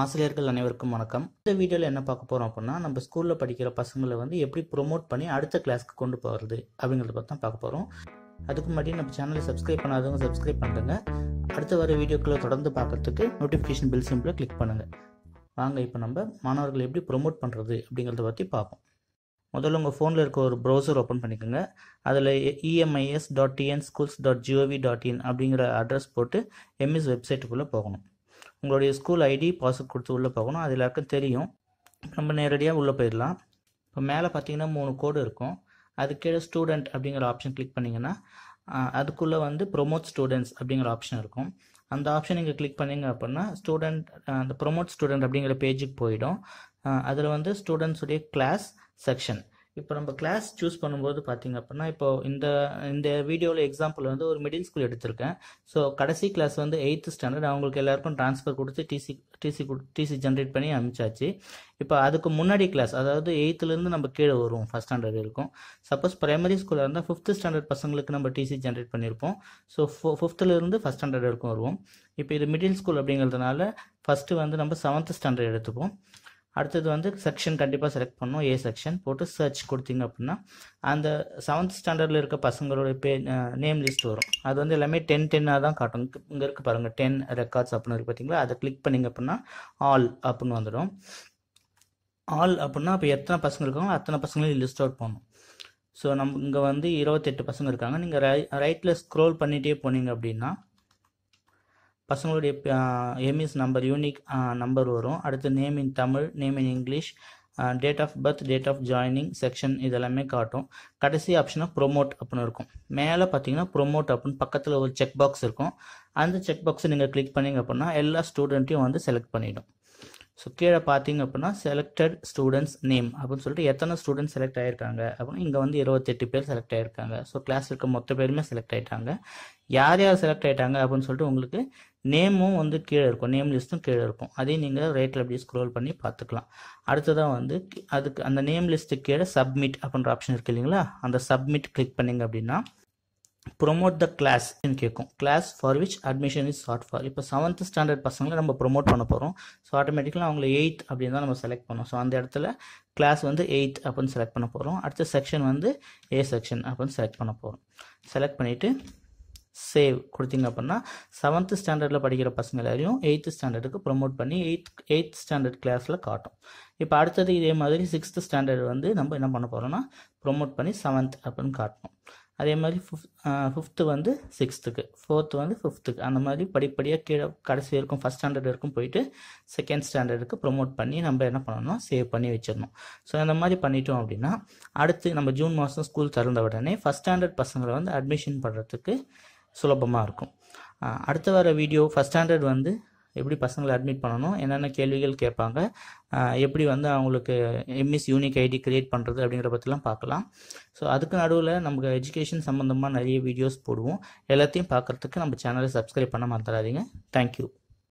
ஆசிரியர்கள் அனைவருக்கும் வணக்கம் இந்த வீடியோவில் என்ன பார்க்க போகிறோம் அப்படின்னா நம்ம ஸ்கூலில் படிக்கிற பசங்களை வந்து எப்படி ப்ரொமோட் பண்ணி அடுத்த கிளாஸ்க்கு கொண்டு போகிறது அப்படிங்கிறத பற்றி தான் பார்க்க போகிறோம் அதுக்கு முன்னாடி நம்ம சேனலை சப்ஸ்கிரைப் பண்ணாதவங்க சப்ஸ்கிரைப் பண்ணுங்க அடுத்த வர வீடியோக்களை தொடர்ந்து பார்க்கறதுக்கு நோட்டிஃபிகேஷன் பில் சிம்பிளை கிளிக் பண்ணுங்கள் வாங்க இப்போ நம்ம மாணவர்களை எப்படி ப்ரொமோட் பண்ணுறது அப்படிங்கிறத பற்றி பார்ப்போம் முதல்ல உங்கள் ஃபோனில் இருக்க ஒரு ப்ரௌசர் ஓப்பன் பண்ணிக்கோங்க அதில் EMIS dot TN schools dot GOV dot in அப்படிங்கிற அட்ரஸ் போட்டு எம்எஸ் வெப்சைட்டுக்குள்ளே போகணும் உங்களுடைய ஸ்கூல் ஐடி பாஸ்வேர்ட் கொடுத்து உள்ளே போகணும் அது எல்லாருக்கும் தெரியும் நம்ம நேரடியாக உள்ளே போயிடலாம் இப்போ மேலே பார்த்தீங்கன்னா மூணு கோடு இருக்கும் அதுக்கீழே ஸ்டூடெண்ட் அப்படிங்கிற ஆப்ஷன் கிளிக் பண்ணிங்கன்னா அதுக்குள்ளே வந்து ப்ரொமோட் ஸ்டூடெண்ட்ஸ் அப்படிங்கிற ஆப்ஷன் இருக்கும் அந்த ஆப்ஷன் நீங்கள் கிளிக் பண்ணிங்க அப்படின்னா ஸ்டூடெண்ட் அந்த ப்ரொமோட் ஸ்டூடெண்ட் அப்படிங்கிற பேஜுக்கு போயிடும் அதில் வந்து ஸ்டூடெண்ட்ஸுடைய கிளாஸ் செக்ஷன் இப்போ நம்ம கிளாஸ் சூஸ் பண்ணும்போது பார்த்தீங்க அப்படின்னா இப்போ இந்த இந்த வீடியோவில் எக்ஸாம்பிள் வந்து ஒரு மிடில் ஸ்கூல் எடுத்திருக்கேன் ஸோ கடைசி கிளாஸ் வந்து எயித்து ஸ்டாண்டர்ட் அவங்களுக்கு எல்லாருக்கும் ட்ரான்ஸ்ஃபர் கொடுத்து டிசி டிசி டிசி ஜென்ரேட் பண்ணி அனுப்பிச்சாச்சு இப்போ அதுக்கு முன்னாடி கிளாஸ் அதாவது எயித்துலேருந்து நம்ம கீழே வருவோம் ஃபஸ்ட் ஸ்டாண்டர்ட் இருக்கும் சப்போஸ் ப்ரைமரி ஸ்கூலில் இருந்தால் ஃபிஃப்த்து ஸ்டாண்டர்ட் பசங்களுக்கு நம்ம டிசி ஜென்ரேட் பண்ணியிருப்போம் ஸோ ஃபிஃப்த்துலேருந்து ஃபஸ்ட் ஸ்டாண்டர்ட் வரைக்கும் வருவோம் இப்போ இது மிடில் ஸ்கூல் அப்படிங்கிறதுனால ஃபஸ்ட்டு வந்து நம்ம செவன்த் ஸ்டாண்டர்ட் எடுத்துப்போம் அடுத்தது வந்து செக்ஷன் கண்டிப்பாக செலக்ட் பண்ணணும் ஏ செக்ஷன் போட்டு சர்ச் கொடுத்தீங்க அப்படின்னா அந்த செவன்த் ஸ்டாண்டர்டில் இருக்க பசங்களோட பே நேம் லிஸ்ட் வரும் அது வந்து எல்லாமே டென் டென்னாக தான் காட்டும் இங்கே இருக்க பாருங்கள் டென் ரெக்கார்ட்ஸ் அப்படின்னு இருக்கு பார்த்தீங்களா அதை கிளிக் பண்ணிங்க அப்படின்னா ஆல் அப்படின்னு வந்துடும் ஆல் அப்படின்னா இப்போ எத்தனை பசங்க இருக்காங்களோ அத்தனை பசங்களையும் லிஸ்ட் அவுட் பண்ணணும் ஸோ நம்ம இங்கே வந்து இருபத்தெட்டு பசங்க இருக்காங்க நீங்கள் ரை ரைட்டில் ஸ்க்ரோல் பண்ணிகிட்டே போனீங்க அப்படின்னா பசங்களுடைய எம்இஸ் நம்பர் யூனிக் நம்பர் வரும் அடுத்து name in Tamil name in English date of birth date of joining section இதெல்லாமே காட்டும் கடைசி ஆப்ஷனாக ப்ரொமோட் அப்படின்னு இருக்கும் மேலே பார்த்தீங்கன்னா ப்ரொமோட் அப்படின்னு பக்கத்தில் ஒரு செக் பாக்ஸ் இருக்கும் அந்த செக் பாக்ஸை நீங்கள் கிளிக் பண்ணிங்க அப்படின்னா எல்லா ஸ்டூடெண்ட்டையும் வந்து செலக்ட் பண்ணிவிடும் ஸோ கீழே பார்த்தீங்க அப்படின்னா செலக்டட் ஸ்டூடெண்ட்ஸ் நேம் அப்படின்னு சொல்லிட்டு எத்தனை ஸ்டூடெண்ட்ஸ் செலக்ட் ஆகியிருக்காங்க அப்படின்னா இங்கே வந்து இருபத்தெட்டு பேர் செலக்ட் ஆகிருக்காங்க ஸோ கிளாஸ் இருக்க மொத்த பேருமே செலக்ட் ஆகிட்டாங்க யார் யார் செலக்ட் ஆகிட்டாங்க அப்படின்னு சொல்லிட்டு உங்களுக்கு நேமும் வந்து கீழே இருக்கும் நேம் லிஸ்ட்டும் கீழே இருக்கும் அதையும் நீங்கள் ரேட்டில் அப்படியே ஸ்க்ரோல் பண்ணி பார்த்துக்கலாம் அடுத்ததாக வந்து அதுக்கு அந்த நேம் லிஸ்ட்டு கீழே சப்மிட் அப்படின்ற ஆப்ஷன் இருக்குது இல்லைங்களா அந்த சப்மிட் கிளிக் பண்ணிங்க அப்படின்னா ப்ரொமோட் த கிளாஸ்ன்னு கேட்கும் class for which admission is sought for இப்போ செவன்த் ஸ்டாண்டர்ட் பசங்களை நம்ம ப்ரொமோட் பண்ண போகிறோம் ஸோ ஆட்டோமேட்டிக்கலாக அவங்கள எயித் அப்படின்னு தான் நம்ம செலக்ட் பண்ணோம் ஸோ அந்த இடத்துல கிளாஸ் வந்து எயித் அப்படின்னு செலக்ட் பண்ண போகிறோம் அடுத்த செக்ஷன் வந்து ஏ செக்ஷன் அப்படின்னு செலக்ட் பண்ண போகிறோம் செலக்ட் பண்ணிவிட்டு சேவ் கொடுத்தீங்க அப்படின்னா செவன்த் ஸ்டாண்டர்டில் படிக்கிற பசங்க எல்லாரையும் எயித்து ஸ்டாண்டர்டுக்கு ப்ரொமோட் பண்ணி எயித் எயித் ஸ்டாண்டர்ட் கிளாஸில் காட்டும் இப்போ அடுத்தது இதே மாதிரி சிக்ஸ்த் ஸ்டாண்டர்ட் வந்து நம்ம என்ன பண்ண போகிறோம்னா ப்ரொமோட் பண்ணி செவன்த் அப்படின்னு காட்டணும் அதே மாதிரி ஃபிஃப்த் ஃபிஃப்த்து வந்து சிக்ஸ்த்துக்கு ஃபோர்த்து வந்து ஃபிஃப்த்துக்கு அந்த மாதிரி படிப்படியாக கீழே கடைசி வரைக்கும் ஃபஸ்ட் ஸ்டாண்டர்ட் வரைக்கும் போயிட்டு செகண்ட் ஸ்டாண்டர்டுக்கு ப்ரொமோட் பண்ணி நம்ம என்ன பண்ணணும் சேவ் பண்ணி வச்சிடணும் ஸோ அந்த மாதிரி பண்ணிட்டோம் அப்படின்னா அடுத்து நம்ம ஜூன் மாதம் ஸ்கூல் திறந்த உடனே ஃபஸ்ட் ஸ்டாண்டர்ட் பசங்களை வந்து அட்மிஷன் பண்ணுறதுக்கு சுலபமாக இருக்கும் அடுத்த வர வீடியோ ஃபஸ்ட் ஸ்டாண்டர்ட் வந்து எப்படி பசங்களை அட்மிட் பண்ணணும் என்னென்ன கேள்விகள் கேட்பாங்க எப்படி வந்து அவங்களுக்கு எம்எஸ் யூனிக் ஐடி கிரியேட் பண்ணுறது அப்படிங்கிற பற்றிலாம் பார்க்கலாம் ஸோ அதுக்கு நடுவில் நமக்கு எஜுகேஷன் சம்மந்தமாக நிறைய வீடியோஸ் போடுவோம் எல்லாத்தையும் பார்க்குறதுக்கு நம்ம சேனலை சப்ஸ்கிரைப் பண்ண மறந்துடாதீங்க தேங்க்யூ